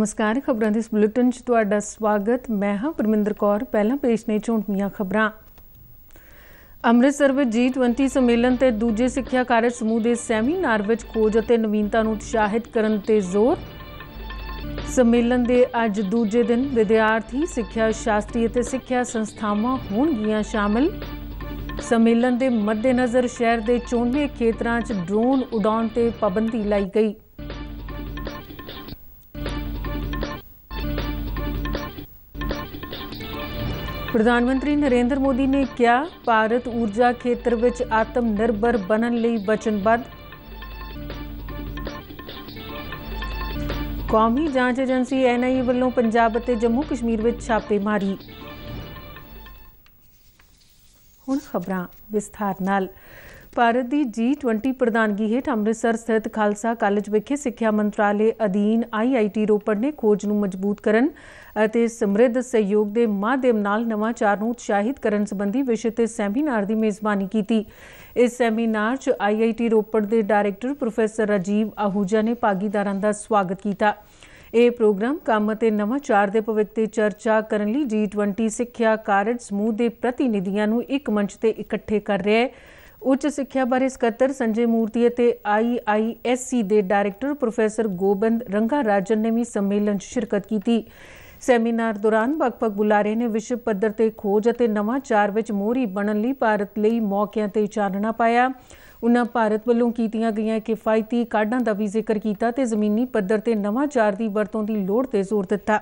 ਨਮਸਕਾਰ ਖਬਰਾਂ ਦੇ ਇਸ ਬੁਲੇਟਿਨ 'ਚ ਤੁਹਾਡਾ ਸਵਾਗਤ ਮੈਂ ਹਾਂ ਪਰਮਿੰਦਰ ਕੌਰ ਪਹਿਲਾਂ ਪੇਸ਼ ਨੇ ਝੋਂਟੀਆਂ ਖਬਰਾਂ ਅੰਮ੍ਰਿਤਸਰ ਵਿੱਚ 20 ਸੰਮੇਲਨ ਤੇ ਦੂਜੇ ਸਿੱਖਿਆ ਕਾਰਜ ਸਮੂਹ ਦੇ ਸੈਮੀਨਾਰ ਵਿੱਚ ਖੋਜ ਅਤੇ ਨਵੀਨਤਾ ਨੂੰ ਉਤਸ਼ਾਹਿਤ ਕਰਨ ਤੇ ਜ਼ੋਰ ਸੰਮੇਲਨ ਦੇ ਅੱਜ ਦੂਜੇ ਦਿਨ ਵਿਦਿਆਰਥੀ ਸਿੱਖਿਆ ਸ਼ਾਸਤਰੀ ਅਤੇ ਸਿੱਖਿਆ ਸੰਸਥਾਵਾਂ ਹੋਣਗੀਆਂ ਸ਼ਾਮਲ ਸੰਮੇਲਨ ਦੇ ਮੱਦੇਨਜ਼ਰ ਸ਼ਹਿਰ ਦੇ ਚੋਣਵੇਂ ਖੇਤਰਾਂ 'ਚ ਡਰੋਨ ਉਡਾਉਣ ਤੇ ਪਾਬੰਦੀ ਲਾਈ ਗਈ ਪ੍ਰਧਾਨ ਮੰਤਰੀ ਨਰਿੰਦਰ ਮੋਦੀ ਨੇ ਕਿਹਾ ਭਾਰਤ ਊਰਜਾ ਖੇਤਰ ਵਿੱਚ ਆਤਮ ਨਿਰਭਰ ਬਣਨ ਲਈ ਵਚਨਬੱਧ ਕੌਮੀ ਜਾਂਚ ਏਜੰਸੀ ਐਨਆਈਏ ਵੱਲੋਂ ਪੰਜਾਬ ਅਤੇ ਜੰਮੂ ਕਸ਼ਮੀਰ ਵਿੱਚ ਛਾਪੇ ਮਾਰੀ ਹੁਣ ਖਬਰਾਂ ਵਿਸਥਾਰ ਨਾਲ ਭਾਰਤ ਦੀ G20 ਪ੍ਰਧਾਨਗੀ ਹੇਠ ਅੰਮ੍ਰਿਤਸਰ ਸਥਿਤ ਖਾਲਸਾ ਕਾਲਜ ਵਿਖੇ ਸਿੱਖਿਆ ਮੰਤਰਾਲੇ ਅਧੀਨ IIT ਰੋਪੜ ਨੇ ਖੋਜ ਨੂੰ ਮਜ਼ਬੂਤ ਕਰਨ ਅਤੇ ਸਮ੍ਰਿੱਧ ਸਹਿਯੋਗ ਦੇ ਮਾਧਿਅਮ ਨਾਲ ਨਵਾਚਾਰ ਨੂੰ ਉਤਸ਼ਾਹਿਤ ਕਰਨ ਸੰਬੰਧੀ ਵਿਸ਼ੇ ਤੇ ਸੈਮੀਨਾਰ ਦੀ ਮੇਜ਼ਬਾਨੀ ਕੀਤੀ ਇਸ ਸੈਮੀਨਾਰ 'ਚ IIT ਰੋਪੜ ਦੇ ਡਾਇਰੈਕਟਰ ਪ੍ਰੋਫੈਸਰ ਰਜੀਵ ਆਹੂਜਾ ਨੇ ਭਾਗੀਦਾਰਾਂ ਦਾ ਸਵਾਗਤ ਕੀਤਾ ਇਹ ਪ੍ਰੋਗਰਾਮ ਕੰਮ ਅਤੇ ਨਵਾਚਾਰ ਦੇ ਭਵਿੱਖ ਤੇ ਚਰਚਾ ਕਰਨ ਲਈ G20 ਸਿੱਖਿਆ ਕਾਰਜ ਸਮੂਹ ਦੇ ਪ੍ਰਤੀਨਿਧੀਆਂ ਨੂੰ ਇੱਕ ਮੰਚ ਤੇ ਇਕੱਠੇ ਕਰ ਰਿਹਾ ਹੈ ਉੱਚ ਸਿੱਖਿਆ ਬਾਰੇ ਸਕੱਤਰ ਸੰਜੇ ਮੂਰਤੀ ਅਤੇ ਆਈਆਈਐਸਸੀ ਦੇ ਡਾਇਰੈਕਟਰ ਪ੍ਰੋਫੈਸਰ ਗੋਬਿੰਦ ਰੰਗਾ ਰਾਜਨ ਨੇ ਵੀ ਸੰਮੇਲਨ 'ਚ ਸ਼ਿਰਕਤ ਕੀਤੀ ਸੈਮੀਨਾਰ ਦੌਰਾਨ ਵੱਖ ਬੁਲਾਰੇ ਨੇ ਵਿਸ਼ਵ ਪੱਧਰ ਤੇ ਖੋਜ ਅਤੇ ਨਵਾਂ ਚਾਰ ਵਿੱਚ ਮੋਹਰੀ ਬਣਨ ਲਈ ਭਾਰਤ ਲਈ ਮੌਕਿਆਂ ਤੇ ਚਾਨਣਾ ਪਾਇਆ ਉਨ੍ਹਾਂ ਭਾਰਤ ਵੱਲੋਂ ਕੀਤੀਆਂ ਗਈਆਂ ਕਿਫਾਇਤੀ ਕਾਢਾਂ ਦਾ ਵੀ ਜ਼ਿਕਰ ਕੀਤਾ ਤੇ ਜ਼ਮੀਨੀ ਪੱਧਰ ਤੇ ਨਵਾਂ ਚਾਰ ਦੀ ਵਰਤੋਂ ਦੀ ਲੋੜ ਤੇ ਜ਼ੋਰ ਦਿੱਤਾ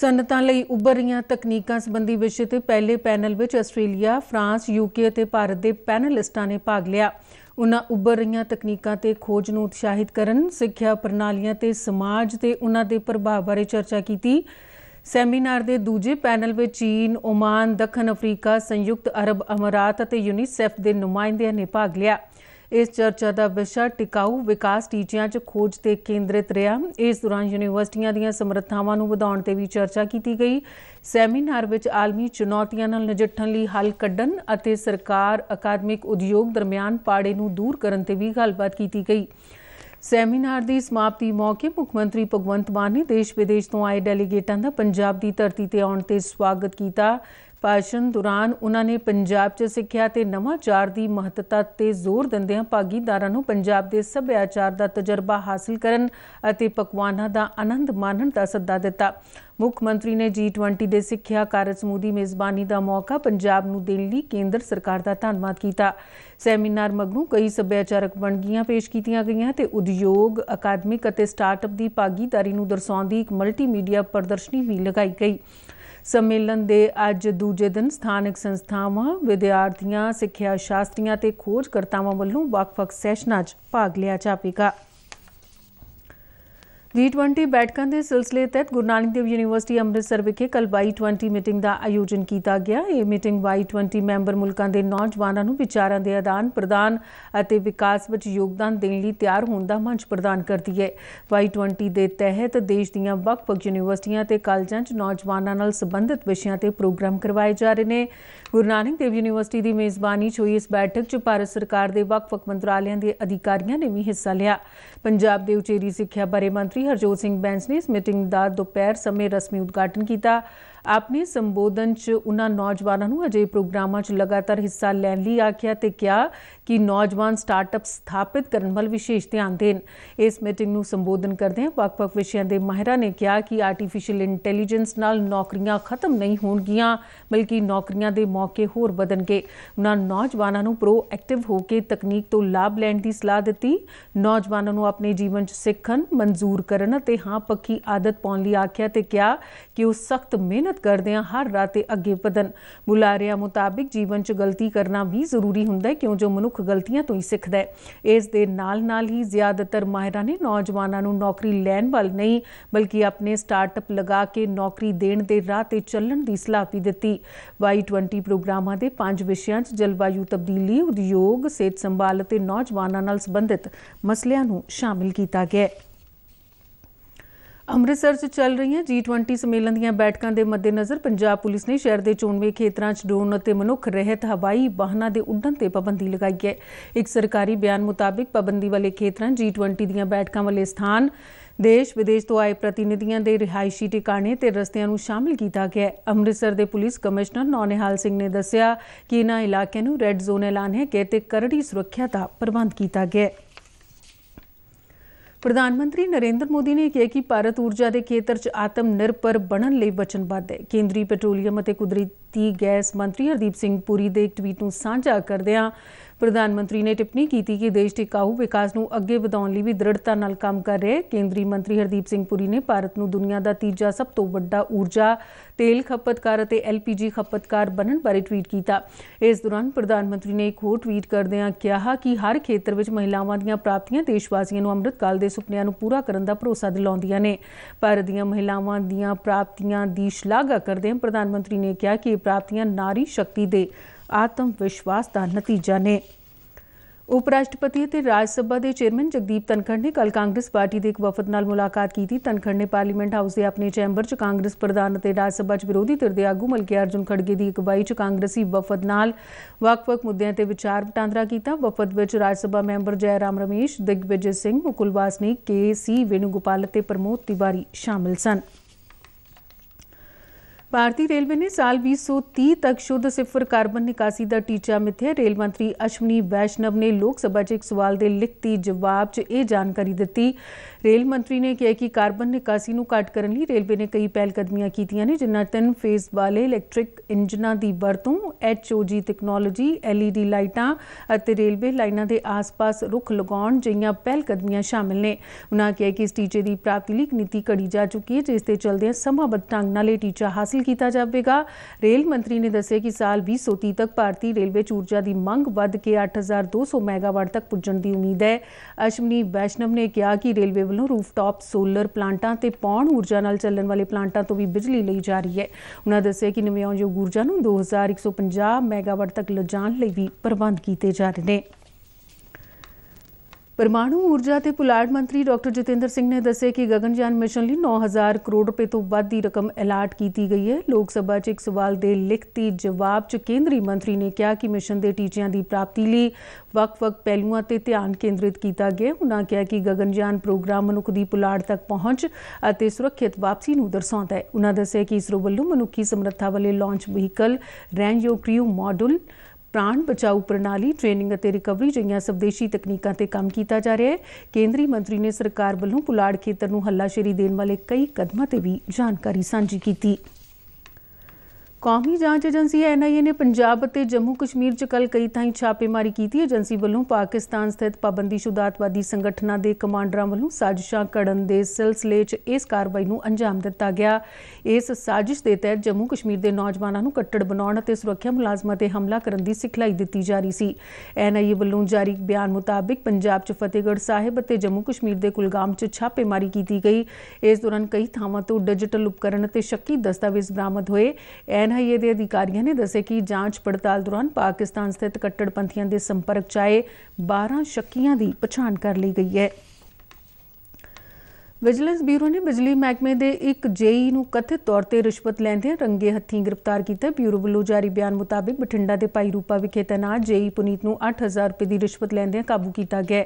ਸਨਤਾਂ ਲਈ ਉੱਭਰ ਰਹੀਆਂ ਤਕਨੀਕਾਂ ਸੰਬੰਧੀ ਵਿਸ਼ੇ ਤੇ ਪਹਿਲੇ ਪੈਨਲ ਵਿੱਚ ਆਸਟ੍ਰੇਲੀਆ, ਫਰਾਂਸ, ਯੂਕੇ ਅਤੇ ਭਾਰਤ ਦੇ ਪੈਨਲਿਸਟਾਂ ਨੇ ਭਾਗ ਲਿਆ। ਉਹਨਾਂ ਉੱਭਰ ਰਹੀਆਂ ਤਕਨੀਕਾਂ ਤੇ ਖੋਜ ਨੂੰ ਉਤਸ਼ਾਹਿਤ ਕਰਨ, ਸਿੱਖਿਆ ਪ੍ਰਣਾਲੀਆਂ ਤੇ ਸਮਾਜ ਤੇ ਉਹਨਾਂ ਦੇ ਪ੍ਰਭਾਵ ਬਾਰੇ ਚਰਚਾ ਕੀਤੀ। ਸੈਮੀਨਾਰ ਦੇ ਦੂਜੇ ਪੈਨਲ ਵਿੱਚ ਚੀਨ, ਓਮਾਨ, ਦੱਖਣ ਅਫਰੀਕਾ, ਸੰਯੁਕਤ ਅਰਬ ਅਮਰਾਤ ਅਤੇ ਯੂਨੀਸੈਫ ਦੇ ਨੁਮਾਇੰਦਿਆਂ ਨੇ ਭਾਗ ਲਿਆ। ਇਸ ਚਰਚਾ ਦਾ ਵਿਸ਼ਾ ਟਿਕਾਊ ਵਿਕਾਸ ਟੀਚਿਆਂ 'ਚ ਖੋਜ ਤੇ ਕੇਂਦਰਿਤ ਰਿਹਾ ਇਸ ਦੌਰਾਨ ਯੂਨੀਵਰਸਿਟੀਆਂ ਦੀਆਂ ਸਮਰੱਥਾਵਾਂ ਨੂੰ ਵਧਾਉਣ ਤੇ ਵੀ ਚਰਚਾ ਕੀਤੀ ਗਈ ਸੈਮੀਨਾਰ ਵਿੱਚ ਆਲਮੀ ਚੁਣੌਤੀਆਂ ਨਾਲ ਨਜਿੱਠਣ ਲਈ ਹੱਲ ਕੱਢਣ ਅਤੇ ਸਰਕਾਰ ਅਕਾਦਮਿਕ ਉਦਯੋਗ ਦਰਮਿਆਨ ਪਾੜੇ ਨੂੰ ਦੂਰ ਕਰਨ ਤੇ ਵੀ ਗੱਲਬਾਤ ਕੀਤੀ ਗਈ ਸੈਮੀਨਾਰ ਦੀ ਸਮਾਪਤੀ ਮੌਕੇ ਮੁੱਖ ਮੰਤਰੀ ਭਗਵੰਤ ਮਾਨ ਨੇ ਦੇਸ਼ ਵਿਦੇਸ਼ ਤੋਂ ਆਏ ਡੈਲੀਗੇਟਾਂ ਦਾ ਪੰਜਾਬ ਦੀ ਧਰਤੀ ਤੇ ਆਉਣ ਤੇ ਸਵਾਗਤ ਕੀਤਾ ਭਾਸ਼ਣ ਦੌਰਾਨ ਉਹਨਾਂ ਨੇ ਪੰਜਾਬ 'ਚ ਸਿੱਖਿਆ ਤੇ ਨਵਾਚਾਰ ਦੀ ਮਹੱਤਤਾ ਤੇ ਜ਼ੋਰ ਦਿੰਦਿਆਂ ਭਾਗੀਦਾਰਾਂ ਨੂੰ ਪੰਜਾਬ ਦੇ ਸੱਭਿਆਚਾਰ ਦਾ ਤਜਰਬਾ ਹਾਸਲ ਕਰਨ ਅਤੇ ਪਕਵਾਨਾਂ ਦਾ ਆਨੰਦ ਮਾਣਨ ਦਾ ਸੱਦਾ ਦਿੱਤਾ ਮੁੱਖ ਮੰਤਰੀ ਨੇ G20 ਦੇ ਸਿੱਖਿਆ ਕਾਰਜ ਸਮੂਹ ਦੀ ਮੇਜ਼ਬਾਨੀ ਦਾ ਮੌਕਾ ਪੰਜਾਬ ਨੂੰ ਦਿੱਲੀ ਕੇਂਦਰ ਸਰਕਾਰ ਦਾ ਧੰਨਵਾਦ ਕੀਤਾ ਸੈਮੀਨਾਰ ਮਗਰੋਂ ਕਈ ਸੱਭਿਆਚਾਰਕ ਵਣਗੀਆਂ ਪੇਸ਼ ਕੀਤੀਆਂ ਗਈਆਂ ਤੇ ਉਦਯੋਗ ਅਕਾਦਮਿਕ ਅਤੇ ਸਟਾਰਟਅਪ ਦੀ ਭਾਗੀਦਾਰੀ ਨੂੰ ਦਰਸਾਉਂਦੀ ਇੱਕ ਮਲਟੀਮੀਡੀਆ ਪ੍ਰਦਰਸ਼ਨੀ ਵੀ ਲਗਾਈ ਗਈ ਸੰਮੇਲਨ ਦੇ ਅੱਜ ਦੂਜੇ ਦਿਨ ਸਥਾਨਕ ਸੰਸਥਾਵਾਂ ਵਿਦਿਆਰਥੀਆਂ ਸਿੱਖਿਆ ਸ਼ਾਸਤਰੀਆਂ ਤੇ ਖੋਜਕਰਤਾਵਾਂ ਵੱਲੋਂ ਵੱਖ-ਵੱਖ ਸੈਸ਼ਨਾਂ 'ਚ ਭਾਗ ਲਿਆ ਜਾਵੇਗਾ ਜੀ20 ਬੈਠਕਾਂ ਦੇ ਸਿਲਸਿਲੇ ਤਹਿਤ ਗੁਰੂ ਨਾਨਕ ਦੇਵ ਯੂਨੀਵਰਸਿਟੀ ਅੰਮ੍ਰਿਤਸਰ ਵਿਖੇ ਕੱਲ 20 ਮੀਟਿੰਗ ਦਾ ਆਯੋਜਨ ਕੀਤਾ ਗਿਆ ਇਹ ਮੀਟਿੰਗ 20 ਮੈਂਬਰ ਮੁਲਕਾਂ ਦੇ ਨੌਜਵਾਨਾਂ ਨੂੰ ਵਿਚਾਰਾਂ ਦੇ ਆਦਾਨ ਪ੍ਰਦਾਨ ਅਤੇ ਵਿਕਾਸ ਵਿੱਚ ਯੋਗਦਾਨ ਦੇਣ ਲਈ ਤਿਆਰ ਹੋਣ ਦਾ ਮੰਚ ਪ੍ਰਦਾਨ ਕਰਦੀ ਹੈ 20 ਦੇ ਤਹਿਤ ਦੇਸ਼ ਦੀਆਂ ਵੱਖ-ਵੱਖ ਯੂਨੀਵਰਸਿਟੀਆਂ ਤੇ ਕਾਲਜਾਂ 'ਚ ਨੌਜਵਾਨਾਂ ਨਾਲ ਸੰਬੰਧਿਤ ਵਿਸ਼ਿਆਂ ਤੇ ਪ੍ਰੋਗਰਾਮ ਕਰਵਾਏ ਜਾ ਰਹੇ ਨੇ ਗੁਰੂ ਨਾਨਕ ਦੇਵ ਯੂਨੀਵਰਸਿਟੀ ਦੀ ਮੇਜ਼ਬਾਨੀ 'ਚ ਹੋਈ ਇਸ ਬੈਠਕ 'ਚ ਭਾਰਤ ਸਰਕਾਰ ਦੇ ਵੱਖ-ਵੱਖ ਮੰਤਰਾਲਿਆਂ ਦੇ ਅਧਿਕਾਰੀਆਂ ਨੇ ਵੀ ਹਿੱਸਾ ਲਿਆ ਪੰਜਾਬ ਦੇ ਉਚੇਰੀ ਸਿੱਖਿਆ ਬਾਰੇ ਮੰਤਰੀ ਹਰਜੋਤ ਸਿੰਘ ਬੈਂਸ ਨੇ ਇਸ ਮੀਟਿੰਗ ਦਾ ਦੁਪਹਿਰ ਸਮੇਂ ਰਸਮੀ ਉਦਘਾਟਨ ਕੀਤਾ ਆਪਣੇ ਸੰਬੋਧਨ 'ਚ ਉਹਨਾਂ ਨੌਜਵਾਨਾਂ ਨੂੰ ਅਜੇ ਪ੍ਰੋਗਰਾਮਾਂ 'ਚ ਲਗਾਤਾਰ ਹਿੱਸਾ ਲੈਣ ਲਈ ਆਖਿਆ ਤੇ ਕਿਹਾ ਕਿ ਨੌਜਵਾਨ ਸਟਾਰਟਅਪ ਸਥਾਪਿਤ ਕਰਨ ਵੱਲ ਵਿਸ਼ੇਸ਼ ਧਿਆਨ ਦੇਣ ਇਸ ਮੀਟਿੰਗ ਨੂੰ ਸੰਬੋਧਨ ਕਰਦੇ ਵੱਖ-ਵੱਖ ਵਿਸ਼ਿਆਂ ਦੇ ਮਾਹਿਰਾਂ ਨੇ ਕਿਹਾ ਕਿ ਆਰਟੀਫੀਸ਼ੀਅਲ ਇੰਟੈਲੀਜੈਂਸ ਨਾਲ ਨੌਕਰੀਆਂ ਖਤਮ ਨਹੀਂ ਹੋਣਗੀਆਂ ਬਲਕਿ ਨੌਕਰੀਆਂ ਦੇ ਮੌਕੇ ਹੋਰ ਵਧਣਗੇ ਉਹਨਾਂ ਨੌਜਵਾਨਾਂ ਨੂੰ ਪ੍ਰੋ ਐਕਟਿਵ ਹੋ ਕੇ ਤਕਨੀਕ ਤੋਂ ਲਾਭ ਲੈਣ ਦੀ ਸਲਾਹ ਦਿੱਤੀ ਨੌਜਵਾਨਾਂ ਨੂੰ ਆਪਣੇ ਜੀਵਨ 'ਚ ਸਿੱਖਣ ਮਨਜ਼ੂਰ ਕਰਨ ਅਤੇ ਹਾਂ ਪੱਕੀ ਆਦਤ ਪਾਉਣ ਲਈ ਆਖਿਆ ਤੇ ਕਿਹਾ ਕਿ ਉਹ ਸਖਤ ਮਿਹਨਤ ਮਿਹਨਤ ਆ ਹਰ ਰਾਤੇ ਅੱਗੇ ਵਧਣ ਬੁਲਾਰਿਆਂ ਮੁਤਾਬਿਕ ਜੀਵਨ 'ਚ ਗਲਤੀ ਕਰਨਾ ਵੀ ਜ਼ਰੂਰੀ ਹੁੰਦਾ ਹੈ ਕਿਉਂ ਜੋ ਮਨੁੱਖ ਗਲਤੀਆਂ ਤੋਂ ਹੀ ਸਿੱਖਦਾ ਹੈ ਇਸ ਦੇ ਨਾਲ-ਨਾਲ ਹੀ ਜ਼ਿਆਦਾਤਰ ਮਾਹਿਰਾਂ ਨੇ ਨੌਜਵਾਨਾਂ ਨੂੰ ਨੌਕਰੀ ਲੈਣ ਵੱਲ ਨਹੀਂ ਬਲਕਿ ਆਪਣੇ ਸਟਾਰਟਅਪ ਲਗਾ ਕੇ ਨੌਕਰੀ ਦੇਣ ਦੇ ਰਾਹ ਤੇ ਚੱਲਣ ਦੀ ਸਲਾਹ ਵੀ ਦਿੱਤੀ 20 ਪ੍ਰੋਗਰਾਮਾਂ ਦੇ ਪੰਜ ਵਿਸ਼ਿਆਂ 'ਚ ਜਲਵਾਯੂ ਤਬਦੀਲੀ ਉਦਯੋਗ ਸਿਹਤ ਸੰਭਾਲ ਅਤੇ ਨੌਜਵਾਨਾਂ ਨਾਲ ਸੰਬੰਧਿਤ ਮਸਲਿਆਂ ਨੂੰ ਸ਼ਾਮਿਲ ਕੀਤਾ ਗਿਆ ਹੈ ਅੰਮ੍ਰਿਤਸਰ 'ਚ ਚੱਲ ਰਹੀਆਂ G20 ਸੰਮੇਲਨ ਦੀਆਂ ਬੈਠਕਾਂ ਦੇ ਮੱਦੇਨਜ਼ਰ ਪੰਜਾਬ ਪੁਲਿਸ ਨੇ ਸ਼ਹਿਰ ਦੇ ਚੋਣਵੇਂ ਖੇਤਰਾਂ 'ਚ ਡੋਨ ਅਤੇ ਮਨੁੱਖ ਰਹਿਤ ਹਵਾਈ ਵਾਹਨਾਂ ਦੇ ਉੱਡਣ ਤੇ ਪਾਬੰਦੀ ਲਗਾਈ ਹੈ ਇੱਕ ਸਰਕਾਰੀ ਬਿਆਨ ਮੁਤਾਬਕ ਪਾਬੰਦੀ ਵਾਲੇ ਖੇਤਰਾਂ G20 ਦੀਆਂ ਬੈਠਕਾਂ ਵਾਲੇ ਸਥਾਨ ਦੇਸ਼ ਵਿਦੇਸ਼ ਤੋਂ ਆਏ ਪ੍ਰਤੀਨਿਧੀਆਂ ਦੇ ਰਿਹਾਇਸ਼ੀ ਟਿਕਾਣੇ ਤੇ ਰਸਤਿਆਂ ਨੂੰ ਸ਼ਾਮਿਲ ਕੀਤਾ ਗਿਆ ਹੈ ਅੰਮ੍ਰਿਤਸਰ ਦੇ ਪੁਲਿਸ ਕਮਿਸ਼ਨਰ ਨੌਨਿਹਾਲ ਸਿੰਘ ਨੇ ਦੱਸਿਆ ਕਿ ਇਨ੍ਹਾਂ ਇਲਾਕਿਆਂ ਨੂੰ ਰੈੱਡ ਜ਼ੋਨ ਐਲਾਨ ਹੈ ਕਿ ਤੇ ਕਰੜੀ ਸੁਰੱਖਿਆ ਦਾ ਪ੍ਰਬੰਧ ਕੀਤਾ ਗਿਆ ਹੈ ਪ੍ਰਧਾਨ ਮੰਤਰੀ ਨਰਿੰਦਰ ਮੋਦੀ ਨੇ ਕਿਹਾ ਕਿ ਭਾਰਤ ਊਰਜਾ ਦੇ ਖੇਤਰ 'ਚ ਆਤਮ ਨਿਰਭਰ ਬਣਨ ਲਈ ਵਚਨਬੱਧ ਹੈ ਕੇਂਦਰੀ ਪੈਟਰੋਲੀਅਮ ਅਤੇ ਕੁਦਰਤੀ ਕੀਤੀ ਗੈਸ ਮੰਤਰੀ ਹਰਦੀਪ ਸਿੰਘ ਪੁਰੀ ਦੇ ਇੱਕ ਟਵੀਟ ਨੂੰ ਸਾਂਝਾ ਕਰਦਿਆਂ ਪ੍ਰਧਾਨ ਮੰਤਰੀ ਨੇ ਟਿੱਪਣੀ ਕੀਤੀ ਕਿ ਦੇਸ਼ ਟਿਕਾਊ ਵਿਕਾਸ ਨੂੰ ਅੱਗੇ ਵਧਾਉਣ ਲਈ ਵੀ ਦ੍ਰਿੜਤਾ ਨਾਲ ਕੰਮ ਕਰ ਰਿਹਾ ਹੈ ਕੇਂਦਰੀ ਮੰਤਰੀ ਹਰਦੀਪ ਸਿੰਘ ਪੁਰੀ ਨੇ ਭਾਰਤ ਨੂੰ ਦੁਨੀਆ ਦਾ ਤੀਜਾ ਸਭ ਤੋਂ ਵੱਡਾ ਊਰਜਾ ਤੇਲ ਖਪਤਕਾਰ ਅਤੇ ਐਲਪੀਜੀ ਖਪਤਕਾਰ ਬਣਨ ਬਾਰੇ ਟਵੀਟ ਕੀਤਾ ਇਸ ਦੌਰਾਨ ਪ੍ਰਧਾਨ ਮੰਤਰੀ ਨੇ ਇੱਕ ਹੋਰ ਟਵੀਟ ਕਰਦਿਆਂ ਕਿਹਾ ਕਿ ਹਰ ਖੇਤਰ ਵਿੱਚ ਮਹਿਲਾਵਾਂ ਦੀਆਂ ਪ੍ਰਾਪਤੀਆਂ ਦੇਸ਼ਵਾਸੀਆਂ ਨੂੰ ਅੰਮ੍ਰਿਤਕਾਲ ਦੇ ਸੁਪਨਿਆਂ ਨੂੰ ਪੂਰਾ ਕਰਨ ਦਾ ਭਰੋਸਾ ਦਿਲਾਉਂਦੀਆਂ ਨੇ ਭਾਰਤ ਦੀਆਂ ਮਹਿਲਾਵਾਂ ਦੀਆਂ ਪ੍ਰਾਪਤੀਆਂ ਦੀ ਸ਼ਲਾਘਾ ਕਰਦਿਆਂ ਪ੍ਰਧਾਨ ਮੰਤਰੀ ਨੇ ਕਿਹਾ ਕਿ ਪ੍ਰਾਪਤੀਆਂ ਨਾਰੀ ਸ਼ਕਤੀ ਦੇ ਆਤਮ ਵਿਸ਼ਵਾਸ ਦਾ ਨਤੀਜਾ ਨੇ ਉਪ ਰਾਸ਼ਟਰਪਤੀ ਤੇ ਰਾਜ ਸਭਾ ਦੇ ਚੇਅਰਮੈਨ ਜਗਦੀਪ ਤਨਖੜ ਨੇ ਕੱਲ ਕਾਂਗਰਸ ਪਾਰਟੀ ਦੇ ਇੱਕ ਵਫਦ ਨਾਲ ਮੁਲਾਕਾਤ ਕੀਤੀ ਤਨਖੜ ਨੇ ਪਾਰਲੀਮੈਂਟ ਹਾਊਸ ਦੇ ਆਪਣੇ ਚੈਂਬਰ 'ਚ ਕਾਂਗਰਸ ਪ੍ਰਧਾਨ ਅਤੇ ਰਾਜ ਸਭਾ 'ਚ ਵਿਰੋਧੀ ਧਿਰ ਦੇ ਆਗੂ ਮਲਕੀ ਅਰਜੁਨ ਖੜਗੇ ਦੀ ਅਗਵਾਈ 'ਚ ਕਾਂਗਰਸੀ ਵਫਦ ਨਾਲ ਵੱਖ-ਵੱਖ ਮੁੱਦਿਆਂ ਤੇ ਵਿਚਾਰ ਵਟਾਂਦਰਾ ਕੀਤਾ ਵਫਦ ਵਿੱਚ ਰਾਜ ਸਭਾ ਮੈਂਬਰ ਜੈ ਰਾਮ ਰਮੇਸ਼ ਦਿਗਵਿਜੇ ਸਿੰਘ ਮੁਕੁਲ ਵਾਸਨੀ ਕੇ ਸੀ ਗੋਪਾਲ ਤੇ ਪ੍ਰਮੋਦ ਤਿਵਾਰੀ ਸ਼ਾਮਲ ਸਨ ਭਾਰਤੀ ਰੇਲਵੇ ਨੇ ਸਾਲ 2030 ਤੱਕ ਸ਼ੁੱਧ ਸਿਫਰ ਕਾਰਬਨ ਨਿਕਾਸੀ ਦਾ ਟੀਚਾ ਮਿੱਥੇ ਰੇਲ ਮੰਤਰੀ ਅਸ਼ਮਨੀ ਵੈਸ਼ਨਵ ਨੇ ਲੋਕ ਸਭਾ 'ਚ ਇੱਕ ਸਵਾਲ ਦੇ ਲਿਖਤੀ ਜਵਾਬ 'ਚ ਇਹ ਜਾਣਕਾਰੀ ਦਿੱਤੀ ਰੇਲ ਮੰਤਰੀ ਨੇ ਕਿਹਾ ਕਿ ਕਾਰਬਨ ਨਿਕਾਸੀ ਨੂੰ ਘਟ ਕਰਨ ਲਈ ਰੇਲਵੇ ਨੇ ਕਈ ਪਹਿਲ ਕਦਮੀਆਂ ਕੀਤੀਆਂ ਨੇ ਜਿਨ੍ਹਾਂ ਤਿੰਨ ਫੇਜ਼ ਵਾਲੇ ਇਲੈਕਟ੍ਰਿਕ ਇੰਜਨਾਂ ਦੀ ਵਰਤੋਂ ਐਚਓਜੀ ਟੈਕਨੋਲੋਜੀ LED ਲਾਈਟਾਂ ਅਤੇ ਰੇਲਵੇ ਲਾਈਨਾਂ ਦੇ ਆਸ-ਪਾਸ ਰੁੱਖ ਲਗਾਉਣ ਜਿਹੀਆਂ ਪਹਿਲ ਕਦਮੀਆਂ ਸ਼ਾਮਿਲ ਨੇ ਉਨ੍ਹਾਂ ਕਿਹਾ ਕਿ ਇਸ ਟੀਚੇ ਦੀ ਪ੍ਰਾਪਤੀ ਲਈ ਨੀਤੀ ਘੜੀ ਜਾ ਚੁੱਕੀ ਹੈ ਜਿਸ ਦੇ ਚਲਦਿਆਂ ਸਮਾਬੱਧ ਢੰਗ ਨਾਲ ਇਹ ਟੀਚਾ ਹਾਸਲ ਹਾਸਲ ਕੀਤਾ ਜਾਵੇਗਾ ਰੇਲ ਮੰਤਰੀ ਨੇ ਦੱਸਿਆ ਕਿ ਸਾਲ 2030 ਤੱਕ ਭਾਰਤੀ ਰੇਲਵੇ ਊਰਜਾ ਦੀ ਮੰਗ ਵੱਧ ਕੇ 8200 ਮੈਗਾਵਾਟ ਤੱਕ ਪੁੱਜਣ ਦੀ ਉਮੀਦ ਹੈ ਅਸ਼ਮਨੀ ਵੈਸ਼ਨਵ ਨੇ ਕਿਹਾ ਕਿ ਰੇਲਵੇ ਵੱਲੋਂ ਰੂਫਟਾਪ ਸੋਲਰ ਪਲਾਂਟਾਂ ਤੇ ਪੌਣ ਊਰਜਾ ਨਾਲ ਚੱਲਣ ਵਾਲੇ ਪਲਾਂਟਾਂ ਤੋਂ ਵੀ ਬਿਜਲੀ ਲਈ ਜਾ ਰਹੀ ਹੈ ਉਹਨਾਂ ਦੱਸਿਆ ਕਿ ਨਵੇਂ ਜੋ ਊਰਜਾ ਨੂੰ 2150 ਮੈਗਾਵਾਟ ਤੱਕ ਲਿਜਾਣ ਲਈ ਵੀ ਪ੍ਰਬੰਧ ਕੀਤੇ ਜਾ ਰਹੇ ਨੇ ਪਰਮਾਣੂ ਊਰਜਾ ਤੇ ਪੁਲਾੜ ਮੰਤਰੀ ਡਾਕਟਰ ਜਤਿੰਦਰ ਸਿੰਘ ਨੇ ਦੱਸਿਆ ਕਿ ਗਗਨਯਾਨ ਮਿਸ਼ਨ ਲਈ 9000 ਕਰੋੜ ਰੁਪਏ ਤੋਂ ਵੱਧ ਦੀ ਰਕਮ ਅਲਾਟ ਕੀਤੀ ਗਈ ਹੈ ਲੋਕ ਸਭਾ 'ਚ ਇੱਕ ਸਵਾਲ ਦੇ ਲਿਖਤੀ ਜਵਾਬ 'ਚ ਕੇਂਦਰੀ ਮੰਤਰੀ ਨੇ ਕਿਹਾ ਕਿ ਮਿਸ਼ਨ ਦੇ ਟੀਚਿਆਂ ਦੀ ਪ੍ਰਾਪਤੀ ਲਈ ਵੱਖ-ਵੱਖ ਪਹਿਲੂਆਂ ਤੇ ਧਿਆਨ ਕੇਂਦਰਿਤ ਕੀਤਾ ਗਿਆ ਉਹਨਾਂ ਕਿਹਾ ਕਿ ਗਗਨਯਾਨ ਪ੍ਰੋਗਰਾਮ ਮਨੁੱਖ ਦੀ ਪੁਲਾੜ ਤੱਕ ਪਹੁੰਚ ਅਤੇ ਸੁਰੱਖਿਅਤ ਵਾਪਸੀ ਨੂੰ ਦਰਸਾਉਂਦਾ ਹੈ ਉਹਨਾਂ ਦੱਸਿਆ ਕਿ ਇਸਰੋ ਵੱਲੋਂ ਮਨੁੱਖੀ ਸਮਰੱਥਾ ਵਾਲੇ ਲਾਂਚ ਵਹੀਕਲ ਰੈਂਜੋ ਕ੍ਰਿਊ ਮੋਡਿਊਲ ਪ੍ਰਾਣ ਬਚਾਓ ਪ੍ਰਣਾਲੀ ਟ੍ਰੇਨਿੰਗ ਅਤੇ ਰਿਕਵਰੀ ਜਿਹੀਆਂ ਸਵਦੇਸ਼ੀ ਤਕਨੀਕਾਂ ਤੇ ਕੰਮ ਕੀਤਾ ਜਾ ਰਿਹਾ ਹੈ ਕੇਂਦਰੀ ਮੰਤਰੀ ਨੇ ਸਰਕਾਰ ਵੱਲੋਂ ਪੁਲਾੜ ਖੇਤਰ ਨੂੰ ਹੱਲਾਸ਼ੇਰੀ ਦੇਣ ਵਾਲੇ ਕਈ ਕਦਮਾਂ ਤੇ ਵੀ ਜਾਣਕਾਰੀ ਸਾਂਝੀ ਕੀਤੀ ਕੌਮੀ ਜਾਂਚ ਏਜੰਸੀ ਐਨਆਈਏ ਨੇ ਪੰਜਾਬ ਅਤੇ ਜੰਮੂ ਕਸ਼ਮੀਰ 'ਚ ਕੱਲ ਕਈ ਥਾਈਂ ਛਾਪੇਮਾਰੀ ਕੀਤੀ ਏਜੰਸੀ ਵੱਲੋਂ ਪਾਕਿਸਤਾਨ ਸਥਿਤ ਪਾਬੰਦੀਸ਼ੁਦਾ ਅਤਵਾਦੀ ਸੰਗਠਨਾਂ ਦੇ ਕਮਾਂਡਰਾਂ ਵੱਲੋਂ ਸਾਜ਼ਿਸ਼ਾਂ ਘੜਨ ਦੇ ਸਿਲਸਿਲੇ 'ਚ ਇਸ ਕਾਰਵਾਈ ਨੂੰ ਅੰਜਾਮ ਦਿੱਤਾ ਗਿਆ ਇਸ ਸਾਜ਼ਿਸ਼ ਦੇ ਤਹਿਤ ਜੰਮੂ ਕਸ਼ਮੀਰ ਦੇ ਨੌਜਵਾਨਾਂ ਨੂੰ ਕੱਟੜ ਬਣਾਉਣ ਅਤੇ ਸੁਰੱਖਿਆ ਮੁਲਾਜ਼ਮਾਂ ਤੇ ਹਮਲਾ ਕਰਨ ਦੀ ਸਿਖਲਾਈ ਦਿੱਤੀ ਜਾ ਰਹੀ ਸੀ ਐਨਆਈਏ ਵੱਲੋਂ ਜਾਰੀ ਬਿਆਨ ਮੁਤਾਬਕ ਪੰਜਾਬ 'ਚ ਫਤਿਹਗੜ੍ਹ ਸਾਹਿਬ ਅਤੇ ਜੰਮੂ ਕਸ਼ਮੀਰ ਦੇ ਕੁਲਗਾਮ 'ਚ ਛਾਪੇਮਾਰੀ ਕੀਤੀ ਗਈ ਇਸ ਦੌਰਾਨ ਕਈ ਥਾਵਾਂ ਤੋਂ ਡਿਜੀਟਲ ਉਪਕਰਨ ਅਤੇ ਸ਼ੱਕੀ ਦਸਤਾਵੇਜ਼ ਬਰਾਮਦ ਹੋਏ ਐਨਆਈਏ ਦੇ ਅਧਿਕਾਰੀਆਂ ਨੇ ਦੱਸਿਆ ਕਿ ਜਾਂਚ ਪੜਤਾਲ ਦੌਰਾਨ ਪਾਕਿਸਤਾਨ ਸਥਿਤ ਕੱਟੜਪੰਥੀਆਂ ਦੇ ਸੰਪਰਕ 'ਚ ਆਏ 12 ਸ਼ੱਕੀਆਂ ਦੀ ਪਛਾਣ ਕਰ ਲਈ ਗਈ ਹੈ ਵਿਜੀਲੈਂਸ ਬਿਊਰੋ ਨੇ ਬਿਜਲੀ ਮਹਿਕਮੇ ਦੇ ਇੱਕ ਜੇਈ ਨੂੰ ਕਥਿਤ ਤੌਰ ਤੇ ਰਿਸ਼ਵਤ ਲੈਂਦੇ ਰੰਗੇ ਹੱਥੀਂ ਗ੍ਰਿਫਤਾਰ ਕੀਤਾ ਬਿਊਰੋ ਵੱਲੋਂ ਜਾਰੀ ਬਿਆਨ ਮੁਤਾਬਕ ਬਠਿੰਡਾ ਦੇ ਪਾਈ ਰੂਪਾ ਵਿਖੇ ਤਨਾ ਜੇਈ ਪੁਨੀਤ ਨੂੰ 8000 ਰੁਪਏ ਦੀ ਰਿਸ਼ਵਤ ਲੈਂਦੇ ਕਾਬੂ ਕੀਤਾ ਗਿਆ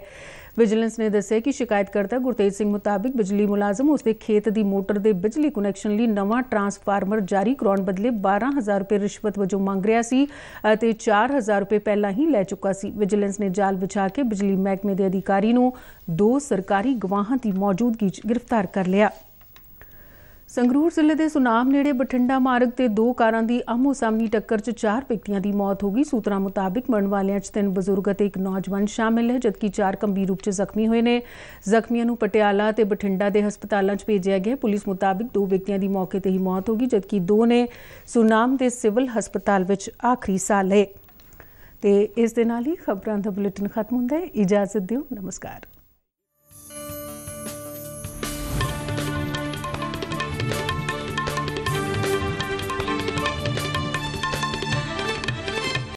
ਵਿਜੀਲੈਂਸ ਨੇ ਦੱਸਿਆ ਕਿ ਸ਼ਿਕਾਇਤਕਰਤਾ ਗੁਰਤੇਜ ਸਿੰਘ ਮੁਤਾਬਿਕ ਬਿਜਲੀ ਮੁਲਾਜ਼ਮ ਉਸ ਦੇ ਖੇਤ ਦੀ ਮੋਟਰ ਦੇ ਬਿਜਲੀ ਕਨੈਕਸ਼ਨ ਲਈ ਨਵਾਂ ਟਰਾਂਸਫਾਰਮਰ ਜਾਰੀ ਕਰਾਉਣ ਬਦਲੇ 12000 ਰੁਪਏ ਰਿਸ਼ਵਤ ਵਜੋਂ ਮੰਗ ਰਿਹਾ ਸੀ ਅਤੇ 4000 ਰੁਪਏ ਪਹਿਲਾਂ ਹੀ ਲੈ ਚੁੱਕਾ ਸੀ ਵਿਜੀਲੈਂਸ ਨੇ ਜਾਲ ਵਿਛਾ ਕੇ ਬਿਜਲੀ ਮਹਿਕਮੇ ਦੇ ਅਧਿਕਾਰੀ ਨੂੰ ਦੋ ਸਰਕਾਰੀ ਗਵਾਹਾਂ ਦੀ ਮੌਜੂਦਗੀ 'ਚ ਗ੍ਰਿਫਤਾਰ ਕਰ ਲਿਆ ਸੰਗਰੂਰ ਜ਼ਿਲ੍ਹੇ ਦੇ ਸੁਨਾਮ ਨੇੜੇ ਬਠਿੰਡਾ ਮਾਰਗ ਤੇ ਦੋ ਕਾਰਾਂ ਦੀ ਆਹਮੋ ਸਾਹਮਣੀ ਟੱਕਰ 'ਚ ਚਾਰ ਵਿਅਕਤੀਆਂ ਦੀ ਮੌਤ ਹੋ ਗਈ ਸੂਤਰਾਂ ਮੁਤਾਬਕ ਮਰਨ ਵਾਲਿਆਂ 'ਚ ਤਿੰਨ ਬਜ਼ੁਰਗ ਅਤੇ ਇੱਕ ਨੌਜਵਾਨ ਸ਼ਾਮਿਲ ਹੈ ਜਦਕਿ ਚਾਰ ਗੰਭੀਰ ਰੂਪ 'ਚ ਜ਼ਖਮੀ ਹੋਏ ਨੇ ਜ਼ਖਮੀਆਂ ਨੂੰ ਪਟਿਆਲਾ ਤੇ ਬਠਿੰਡਾ ਦੇ ਹਸਪਤਾਲਾਂ 'ਚ ਭੇਜਿਆ ਗਿਆ ਪੁਲਿਸ ਮੁਤਾਬਕ ਦੋ ਵਿਅਕਤੀਆਂ ਦੀ ਮੌਕੇ ਤੇ ਹੀ ਮੌਤ ਹੋ ਗਈ ਜਦਕਿ ਦੋ ਨੇ ਸੁਨਾਮ ਦੇ ਸਿਵਲ ਹਸਪਤਾਲ ਵਿੱਚ ਆਖਰੀ ਸਾਹ ਲਏ ਤੇ ਇਸ ਦੇ ਨਾਲ ਹੀ ਖਬਰਾਂ ਦਾ ਬੁਲੇਟਿਨ ਖਤਮ ਹੁੰਦਾ ਹੈ ਇਜਾਜ਼ਤ ਦਿਓ ਨਮਸਕਾਰ